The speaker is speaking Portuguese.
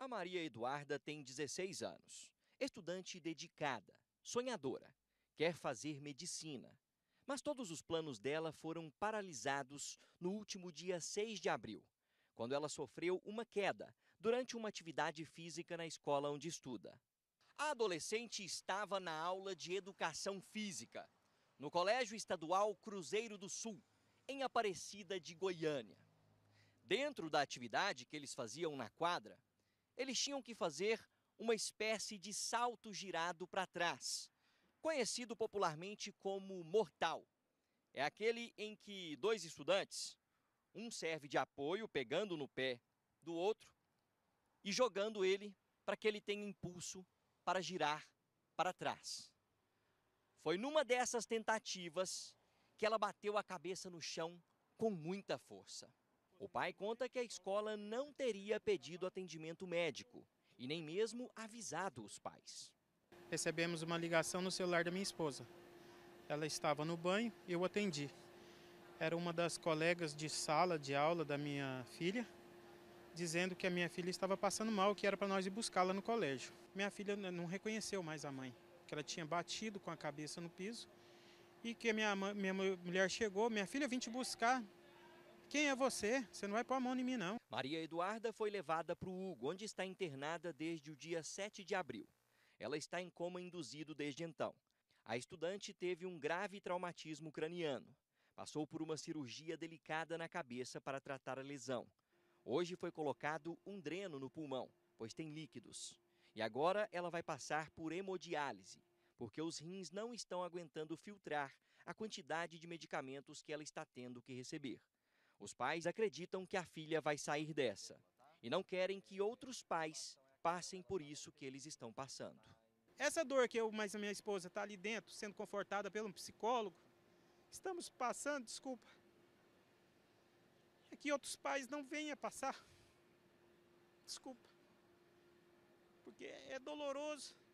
A Maria Eduarda tem 16 anos, estudante dedicada, sonhadora, quer fazer medicina. Mas todos os planos dela foram paralisados no último dia 6 de abril, quando ela sofreu uma queda durante uma atividade física na escola onde estuda. A adolescente estava na aula de educação física, no Colégio Estadual Cruzeiro do Sul, em Aparecida de Goiânia. Dentro da atividade que eles faziam na quadra, eles tinham que fazer uma espécie de salto girado para trás, conhecido popularmente como mortal. É aquele em que dois estudantes, um serve de apoio pegando no pé do outro e jogando ele para que ele tenha impulso para girar para trás. Foi numa dessas tentativas que ela bateu a cabeça no chão com muita força. O pai conta que a escola não teria pedido atendimento médico e nem mesmo avisado os pais. Recebemos uma ligação no celular da minha esposa. Ela estava no banho e eu atendi. Era uma das colegas de sala de aula da minha filha, dizendo que a minha filha estava passando mal, que era para nós ir buscá-la no colégio. Minha filha não reconheceu mais a mãe, que ela tinha batido com a cabeça no piso e que minha, minha mulher chegou, minha filha vim te buscar, quem é você? Você não vai pôr a mão em mim, não. Maria Eduarda foi levada para o Hugo, onde está internada desde o dia 7 de abril. Ela está em coma induzido desde então. A estudante teve um grave traumatismo craniano. Passou por uma cirurgia delicada na cabeça para tratar a lesão. Hoje foi colocado um dreno no pulmão, pois tem líquidos. E agora ela vai passar por hemodiálise, porque os rins não estão aguentando filtrar a quantidade de medicamentos que ela está tendo que receber. Os pais acreditam que a filha vai sair dessa e não querem que outros pais passem por isso que eles estão passando. Essa dor que eu mais a minha esposa está ali dentro, sendo confortada pelo um psicólogo, estamos passando, desculpa, é que outros pais não venham passar. Desculpa. Porque é doloroso.